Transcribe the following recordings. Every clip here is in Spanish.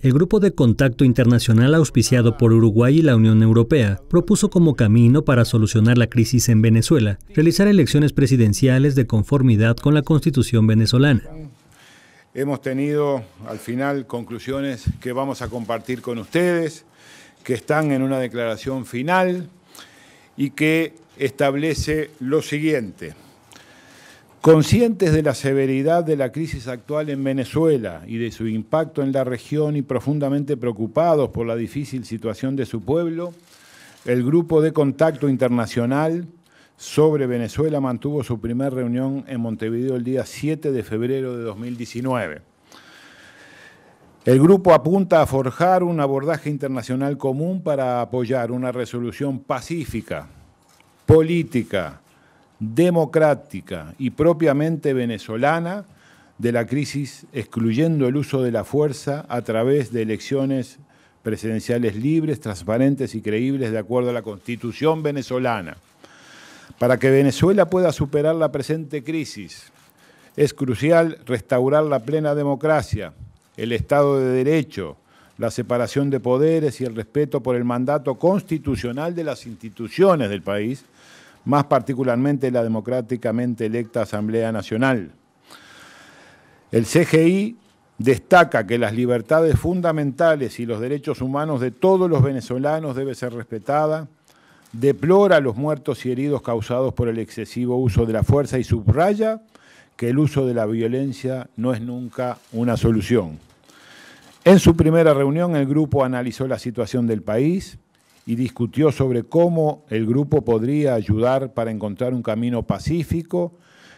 El Grupo de Contacto Internacional auspiciado por Uruguay y la Unión Europea propuso como camino para solucionar la crisis en Venezuela realizar elecciones presidenciales de conformidad con la Constitución venezolana. Hemos tenido al final conclusiones que vamos a compartir con ustedes, que están en una declaración final y que establece lo siguiente. Conscientes de la severidad de la crisis actual en Venezuela y de su impacto en la región y profundamente preocupados por la difícil situación de su pueblo, el Grupo de Contacto Internacional sobre Venezuela mantuvo su primera reunión en Montevideo el día 7 de febrero de 2019. El grupo apunta a forjar un abordaje internacional común para apoyar una resolución pacífica, política, democrática y propiamente venezolana de la crisis, excluyendo el uso de la fuerza a través de elecciones presidenciales libres, transparentes y creíbles de acuerdo a la Constitución venezolana. Para que Venezuela pueda superar la presente crisis, es crucial restaurar la plena democracia, el Estado de Derecho, la separación de poderes y el respeto por el mandato constitucional de las instituciones del país, más particularmente la democráticamente electa Asamblea Nacional. El CGI destaca que las libertades fundamentales y los derechos humanos de todos los venezolanos deben ser respetadas, deplora los muertos y heridos causados por el excesivo uso de la fuerza y subraya que el uso de la violencia no es nunca una solución. En su primera reunión el grupo analizó la situación del país, y discutió sobre cómo el grupo podría ayudar para encontrar un camino pacífico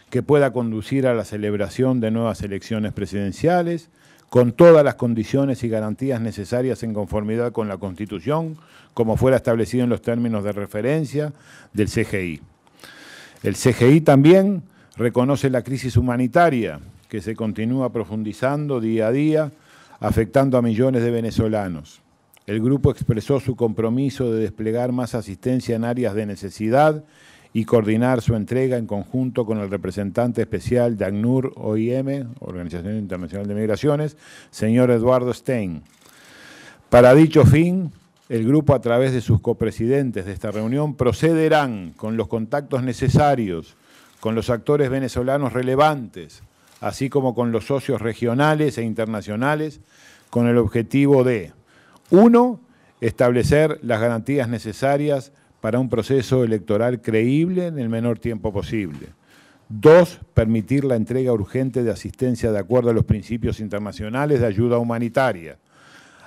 que pueda conducir a la celebración de nuevas elecciones presidenciales, con todas las condiciones y garantías necesarias en conformidad con la Constitución, como fuera establecido en los términos de referencia del CGI. El CGI también reconoce la crisis humanitaria que se continúa profundizando día a día, afectando a millones de venezolanos. El grupo expresó su compromiso de desplegar más asistencia en áreas de necesidad y coordinar su entrega en conjunto con el representante especial de ACNUR OIM, Organización Internacional de Migraciones, señor Eduardo Stein. Para dicho fin, el grupo a través de sus copresidentes de esta reunión procederán con los contactos necesarios con los actores venezolanos relevantes, así como con los socios regionales e internacionales, con el objetivo de uno, establecer las garantías necesarias para un proceso electoral creíble en el menor tiempo posible. Dos, permitir la entrega urgente de asistencia de acuerdo a los principios internacionales de ayuda humanitaria.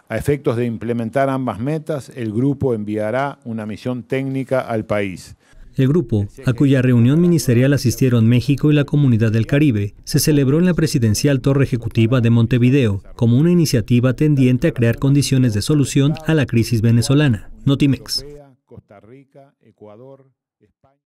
A efectos de implementar ambas metas, el grupo enviará una misión técnica al país. El grupo, a cuya reunión ministerial asistieron México y la Comunidad del Caribe, se celebró en la presidencial Torre Ejecutiva de Montevideo como una iniciativa tendiente a crear condiciones de solución a la crisis venezolana. Notimex.